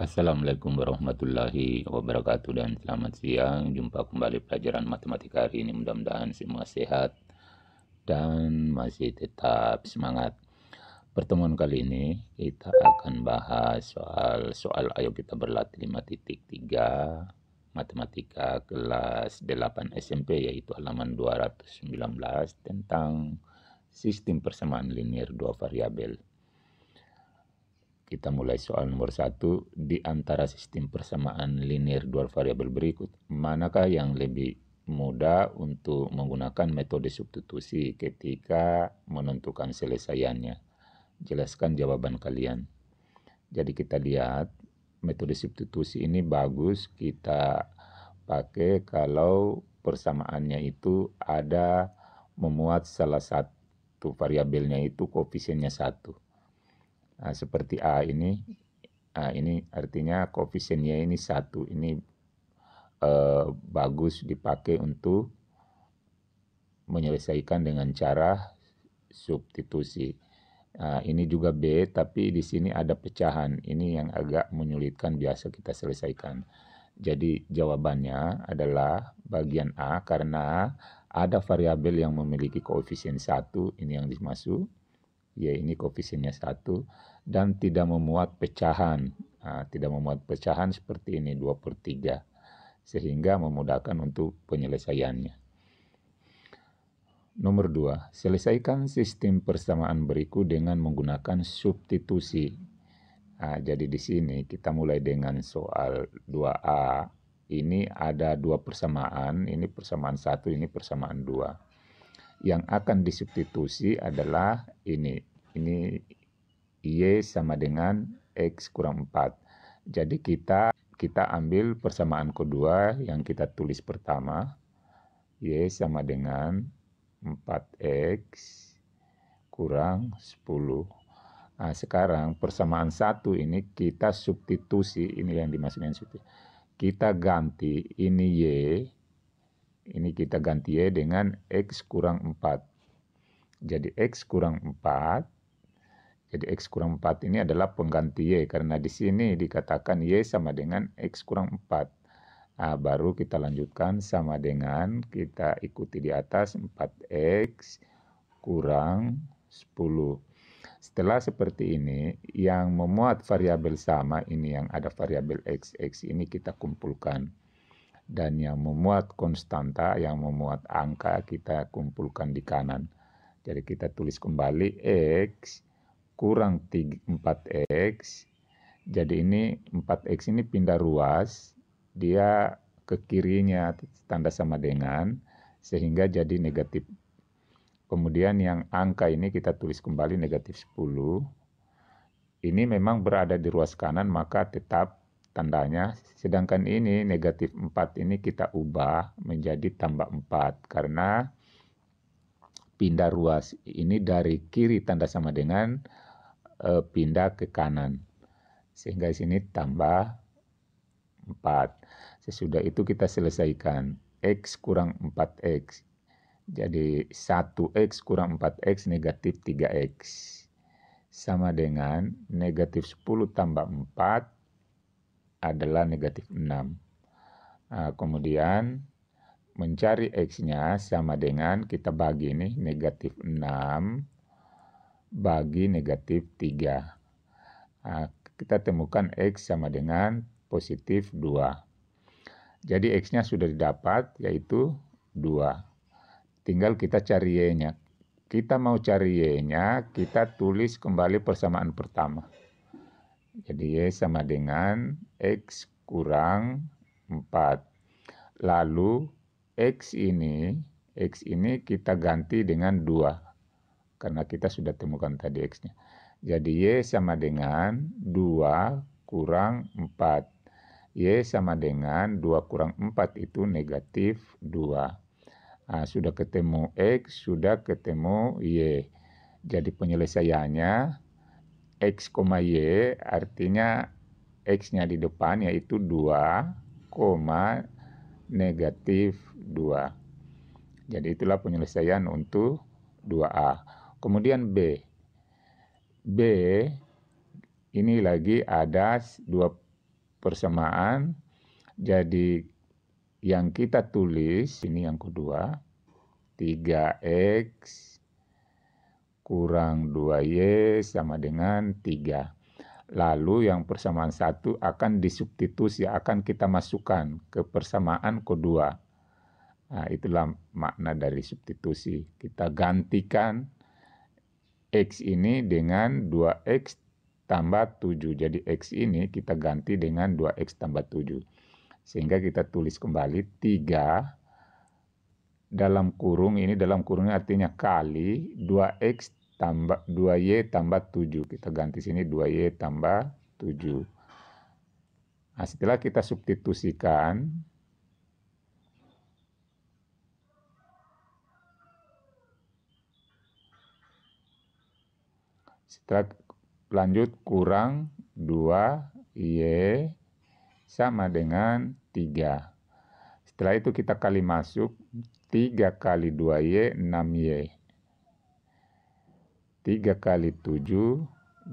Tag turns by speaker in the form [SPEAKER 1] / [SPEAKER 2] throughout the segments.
[SPEAKER 1] Assalamualaikum warahmatullahi wabarakatuh dan selamat siang. Jumpa kembali pelajaran matematika hari ini. Mudah-mudahan semua sehat dan masih tetap semangat. Pertemuan kali ini kita akan bahas soal soal ayo kita berlatih 5.3 matematika kelas 8 SMP yaitu halaman 219 tentang sistem persamaan linear dua variabel. Kita mulai soal nomor satu di antara sistem persamaan linear dua variabel berikut. Manakah yang lebih mudah untuk menggunakan metode substitusi ketika menentukan selesaiannya? Jelaskan jawaban kalian. Jadi kita lihat metode substitusi ini bagus kita pakai kalau persamaannya itu ada memuat salah satu variabelnya itu koefisiennya satu uh, seperti A ini uh, ini artinya koefisiennya ini satu ini uh, bagus dipakai untuk menyelesaikan dengan cara substitusi uh, ini juga B tapi di sini ada pecahan ini yang agak menyulitkan biasa kita selesaikan jadi jawabannya adalah bagian A karena ada variabel yang memiliki koefisien satu ini yang dimaksud ya ini koefisiennya satu dan tidak memuat pecahan. Nah, tidak memuat pecahan seperti ini 2 per 3 sehingga memudahkan untuk penyelesaiannya. Nomor 2, selesaikan sistem persamaan berikut dengan menggunakan substitusi. Nah, jadi di sini kita mulai dengan soal 2A. Ini ada dua persamaan, ini persamaan satu, ini persamaan dua yang akan disubstitusi adalah ini. Ini Y sama dengan X kurang 4. Jadi kita kita ambil persamaan kedua yang kita tulis pertama. Y sama dengan 4X kurang 10. Nah, sekarang persamaan satu ini kita substitusi, ini yang dimaksudkan substitusi. Kita ganti ini Y ini kita ganti Y ya dengan X kurang 4. Jadi X kurang 4. Jadi X kurang 4 ini adalah pengganti Y. Karena di sini dikatakan Y sama dengan X kurang 4. Nah, baru kita lanjutkan sama dengan kita ikuti di atas 4X kurang 10. Setelah seperti ini, yang memuat variabel sama ini yang ada variabel X, X ini kita kumpulkan dan yang memuat konstanta, yang memuat angka kita kumpulkan di kanan. Jadi kita tulis kembali X kurang 4X. Jadi ini 4X ini pindah ruas, dia ke kirinya tanda sama dengan, sehingga jadi negatif. Kemudian yang angka ini kita tulis kembali negatif 10. Ini memang berada di ruas kanan, maka tetap tandanya. Sedangkan ini negatif 4 ini kita ubah menjadi tambah 4 karena pindah ruas ini dari kiri tanda sama dengan e, pindah ke kanan. Sehingga sini tambah 4. Sesudah itu kita selesaikan. X kurang 4X. Jadi 1X kurang 4X negatif 3X. Sama dengan negatif 10 tambah 4 adalah negatif 6. Nah, kemudian mencari X-nya sama dengan kita bagi nih negatif 6 bagi negatif 3. Nah, kita temukan X sama dengan positif 2. Jadi X-nya sudah didapat yaitu 2. Tinggal kita cari Y-nya. Kita mau cari Y-nya, kita tulis kembali persamaan pertama. Jadi Y sama dengan X kurang 4. Lalu X ini, X ini kita ganti dengan 2. Karena kita sudah temukan tadi X-nya. Jadi Y sama dengan 2 kurang 4. Y sama dengan 2 kurang 4 itu negatif 2. Nah, sudah ketemu X, sudah ketemu Y. Jadi penyelesaiannya X, Y artinya X-nya di depan yaitu 2, negatif 2. Jadi itulah penyelesaian untuk 2A. Kemudian B. B ini lagi ada dua persamaan. Jadi yang kita tulis, ini yang kedua, 3X kurang 2Y sama dengan 3 lalu yang persamaan satu akan disubstitusi, akan kita masukkan ke persamaan kedua. Nah, itulah makna dari substitusi. Kita gantikan X ini dengan 2X tambah 7. Jadi X ini kita ganti dengan 2X tambah 7. Sehingga kita tulis kembali 3 dalam kurung, ini dalam kurungnya artinya kali 2X tambah 2Y tambah 7. Kita ganti sini 2Y tambah 7. Nah, setelah kita substitusikan, setelah lanjut kurang 2Y sama dengan 3. Setelah itu kita kali masuk 3 kali 2Y 6Y. 3 kali 7, 21.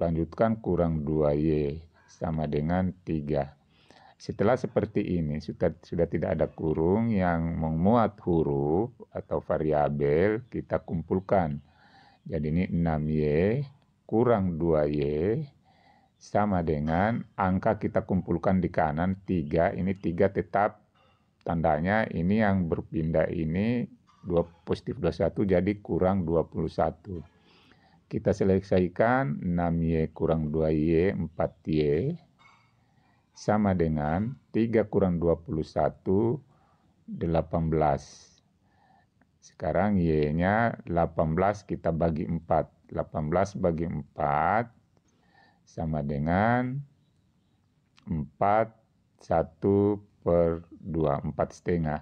[SPEAKER 1] Lanjutkan kurang 2Y sama dengan 3. Setelah seperti ini, sudah, sudah tidak ada kurung yang memuat huruf atau variabel, kita kumpulkan. Jadi ini 6Y kurang 2Y sama dengan angka kita kumpulkan di kanan 3, ini 3 tetap tandanya ini yang berpindah ini 2 positif 21 jadi kurang 21. Kita seleksikan 6Y kurang 2Y 4Y sama dengan 3 kurang 21 18. Sekarang Y-nya 18 kita bagi 4. 18 bagi 4 sama dengan 4 1 per 2, 4 setengah.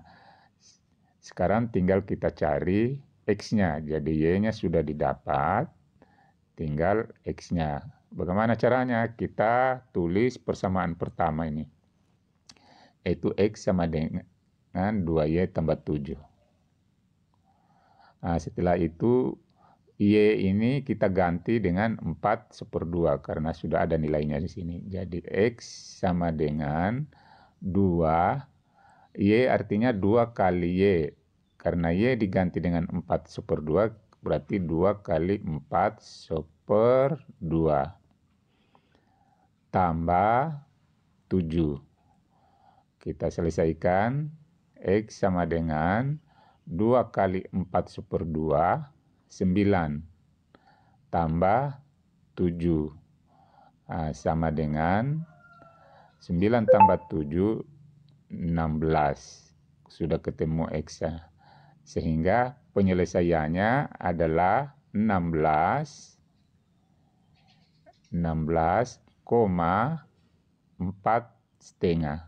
[SPEAKER 1] Sekarang tinggal kita cari X-nya. Jadi Y-nya sudah didapat, tinggal X-nya. Bagaimana caranya? Kita tulis persamaan pertama ini. Yaitu X sama dengan 2Y tambah 7. Nah, setelah itu Y ini kita ganti dengan 4 seperdua karena sudah ada nilainya di sini. Jadi X sama dengan 2 Y artinya 2 kali Y. Karena Y diganti dengan 4 super 2, berarti 2 kali 4 super 2. Tambah 7. Kita selesaikan. X sama dengan 2 kali 4 super 2, 9 tambah 7 nah, sama dengan 9 tambah 7 16 sudah ketemu eksa ya. sehingga penyelesaiannya adalah 16 4 setengah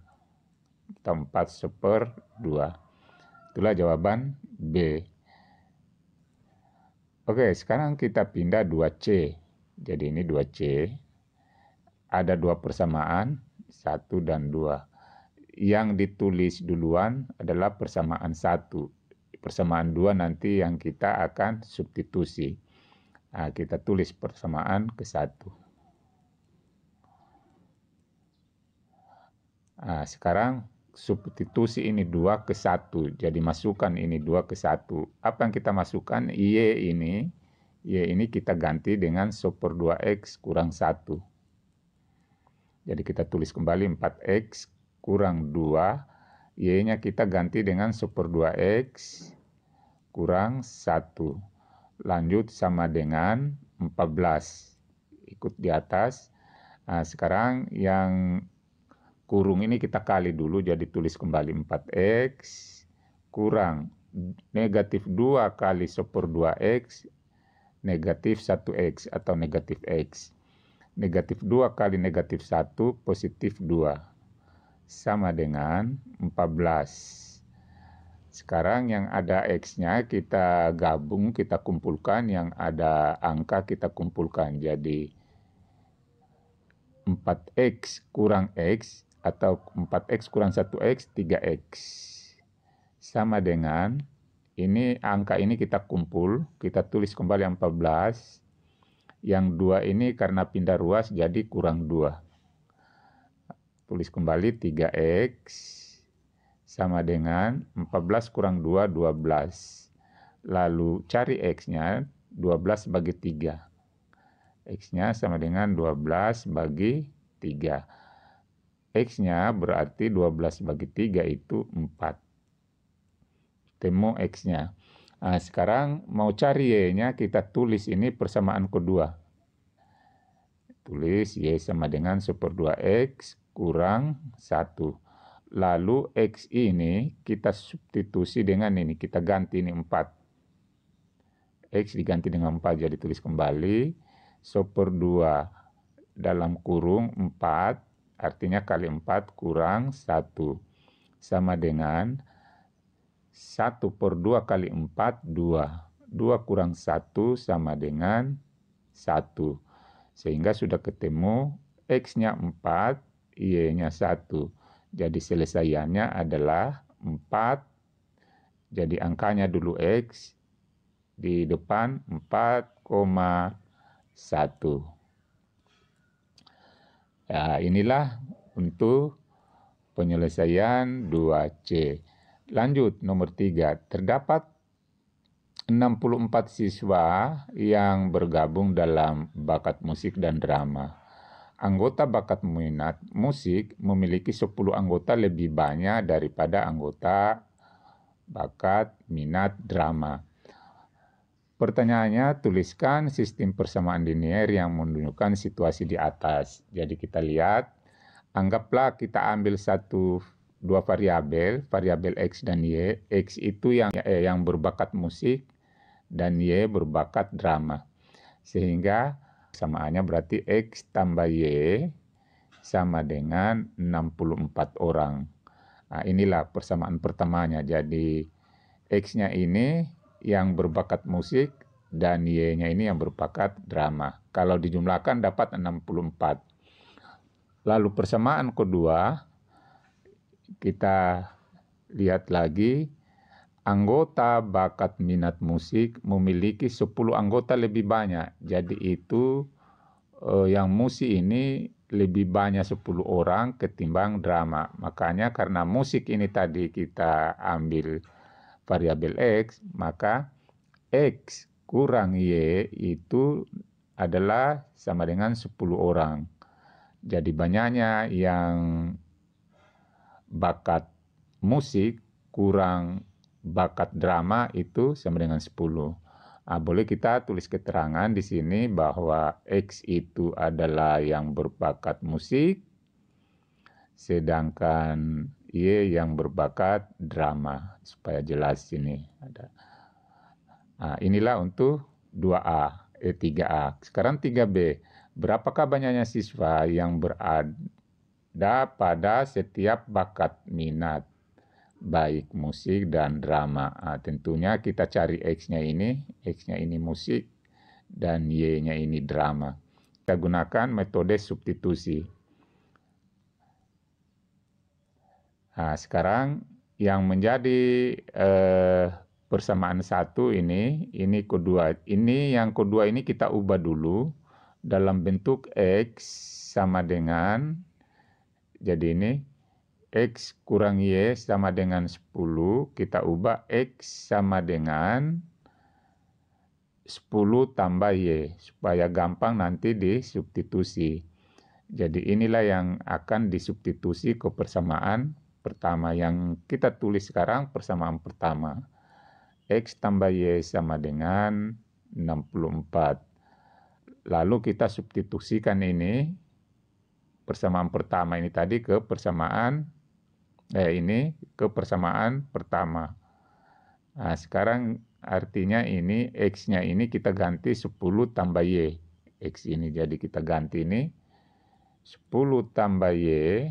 [SPEAKER 1] atau 4 seper 2 itulah jawaban B Oke sekarang kita pindah 2C jadi ini 2C ada dua persamaan 1 dan 2 yang ditulis duluan adalah persamaan satu. Persamaan dua nanti yang kita akan substitusi. Nah, kita tulis persamaan ke satu. Nah, sekarang substitusi ini dua ke satu. Jadi masukkan ini dua ke satu. Apa yang kita masukkan? Y ini. Y ini kita ganti dengan super 2X kurang satu. Jadi kita tulis kembali 4X kurang 2, Y-nya kita ganti dengan super 2X kurang 1. Lanjut sama dengan 14. Ikut di atas. Nah, sekarang yang kurung ini kita kali dulu jadi tulis kembali 4X kurang negatif 2 kali super 2X negatif 1X atau negatif X. Negatif 2 kali negatif 1 positif 2 sama dengan 14. Sekarang yang ada X-nya kita gabung, kita kumpulkan. Yang ada angka kita kumpulkan. Jadi 4X kurang X atau 4X kurang 1X, 3X. Sama dengan ini angka ini kita kumpul, kita tulis kembali 14. Yang dua ini karena pindah ruas jadi kurang 2 tulis kembali 3X sama dengan 14 kurang 2, 12. Lalu cari X-nya, 12 bagi 3. X-nya sama dengan 12 bagi 3. X-nya berarti 12 bagi 3 itu 4. Temu X-nya. Nah, sekarang mau cari Y-nya, kita tulis ini persamaan kedua. Tulis Y sama dengan super 2X kurang 1. Lalu X ini kita substitusi dengan ini, kita ganti ini 4. X diganti dengan 4, jadi tulis kembali. So per 2 dalam kurung 4, artinya kali 4 kurang 1. Sama dengan 1 per 2 kali 4, 2. 2 kurang 1 sama dengan 1. Sehingga sudah ketemu X-nya 4, Y-nya 1. Jadi selesaiannya adalah 4. Jadi angkanya dulu X. Di depan 4,1. Ya, inilah untuk penyelesaian 2C. Lanjut, nomor 3. Terdapat 64 siswa yang bergabung dalam bakat musik dan drama anggota bakat minat musik memiliki 10 anggota lebih banyak daripada anggota bakat minat drama. Pertanyaannya, tuliskan sistem persamaan linier yang menunjukkan situasi di atas. Jadi kita lihat, anggaplah kita ambil satu dua variabel, variabel x dan y. X itu yang eh, yang berbakat musik dan y berbakat drama. Sehingga Samaannya berarti X tambah Y sama dengan 64 orang. Nah, inilah persamaan pertamanya. Jadi X-nya ini yang berbakat musik dan Y-nya ini yang berbakat drama. Kalau dijumlahkan dapat 64. Lalu persamaan kedua kita lihat lagi anggota bakat minat musik memiliki 10 anggota lebih banyak. Jadi itu eh, yang musik ini lebih banyak 10 orang ketimbang drama. Makanya karena musik ini tadi kita ambil variabel X, maka X kurang Y itu adalah sama dengan 10 orang. Jadi banyaknya yang bakat musik kurang bakat drama itu sama dengan 10. Nah, boleh kita tulis keterangan di sini bahwa X itu adalah yang berbakat musik, sedangkan Y yang berbakat drama. Supaya jelas ini ada. Nah, inilah untuk 2A, E 3A. Sekarang 3B. Berapakah banyaknya siswa yang berada pada setiap bakat minat? baik musik dan drama. Nah, tentunya kita cari X-nya ini, X-nya ini musik, dan Y-nya ini drama. Kita gunakan metode substitusi. Nah, sekarang yang menjadi eh, persamaan satu ini, ini kedua. Ini yang kedua ini kita ubah dulu dalam bentuk X sama dengan, jadi ini X kurang Y sama dengan 10, kita ubah X sama dengan 10 tambah Y, supaya gampang nanti disubstitusi. Jadi inilah yang akan disubstitusi ke persamaan pertama yang kita tulis sekarang persamaan pertama. X tambah Y sama dengan 64. Lalu kita substitusikan ini persamaan pertama ini tadi ke persamaan eh ini kepersamaan pertama. Nah, sekarang artinya ini X-nya ini kita ganti 10 tambah Y. X ini jadi kita ganti ini 10 tambah Y.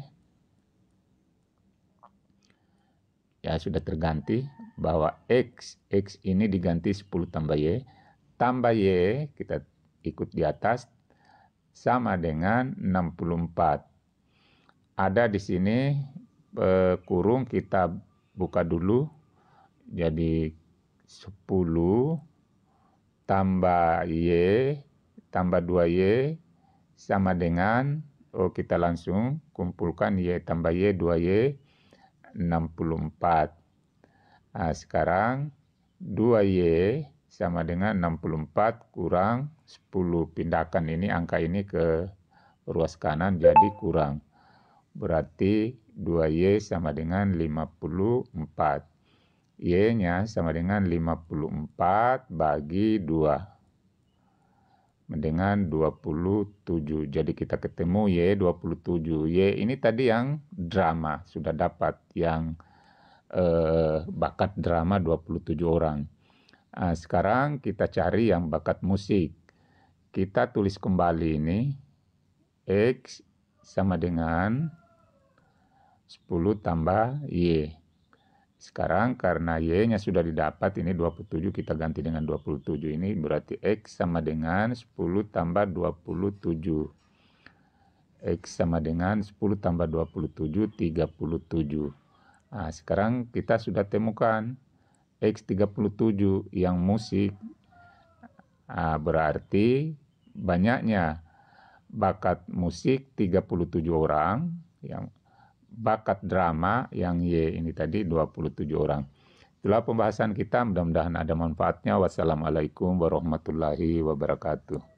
[SPEAKER 1] Ya sudah terganti bahwa X, X ini diganti 10 tambah Y. Tambah Y kita ikut di atas sama dengan 64. Ada di sini eh, kurung kita buka dulu jadi 10 tambah Y tambah 2Y sama dengan oh kita langsung kumpulkan Y tambah Y 2Y 64 nah, sekarang 2Y sama dengan 64 kurang 10 pindahkan ini angka ini ke ruas kanan jadi kurang berarti 2Y sama dengan 54. Y-nya sama dengan 54 bagi 2 dengan 27. Jadi kita ketemu Y 27. Y ini tadi yang drama, sudah dapat yang eh, bakat drama 27 orang. Nah, sekarang kita cari yang bakat musik. Kita tulis kembali ini. X sama dengan 10 tambah Y. Sekarang karena Y-nya sudah didapat, ini 27 kita ganti dengan 27. Ini berarti X sama dengan 10 tambah 27. X sama dengan 10 tambah 27, 37. Nah, sekarang kita sudah temukan X37 yang musik. Nah, berarti banyaknya bakat musik 37 orang yang bakat drama yang Y ini tadi 27 orang. Itulah pembahasan kita, mudah-mudahan ada manfaatnya. Wassalamualaikum warahmatullahi wabarakatuh.